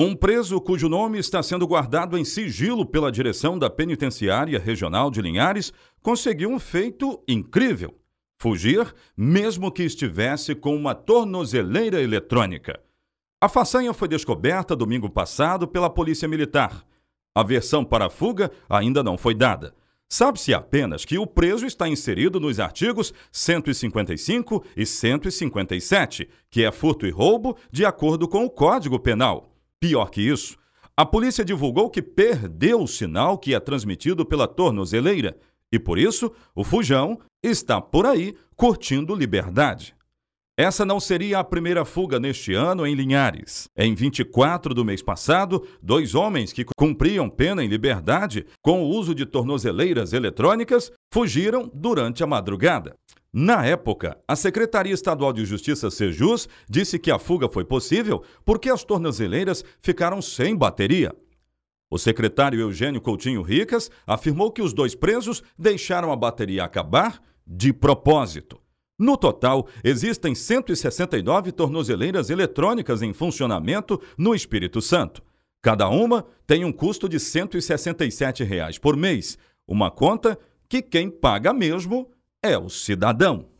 Um preso cujo nome está sendo guardado em sigilo pela direção da Penitenciária Regional de Linhares conseguiu um feito incrível: fugir, mesmo que estivesse com uma tornozeleira eletrônica. A façanha foi descoberta domingo passado pela Polícia Militar. A versão para a fuga ainda não foi dada. Sabe-se apenas que o preso está inserido nos artigos 155 e 157, que é furto e roubo, de acordo com o Código Penal. Pior que isso, a polícia divulgou que perdeu o sinal que é transmitido pela tornozeleira e, por isso, o fujão está por aí curtindo liberdade. Essa não seria a primeira fuga neste ano em Linhares. Em 24 do mês passado, dois homens que cumpriam pena em liberdade com o uso de tornozeleiras eletrônicas fugiram durante a madrugada. Na época, a Secretaria Estadual de Justiça, Sejus, disse que a fuga foi possível porque as tornozeleiras ficaram sem bateria. O secretário Eugênio Coutinho Ricas afirmou que os dois presos deixaram a bateria acabar de propósito. No total, existem 169 tornozeleiras eletrônicas em funcionamento no Espírito Santo. Cada uma tem um custo de R$ 167 reais por mês, uma conta que quem paga mesmo é o cidadão.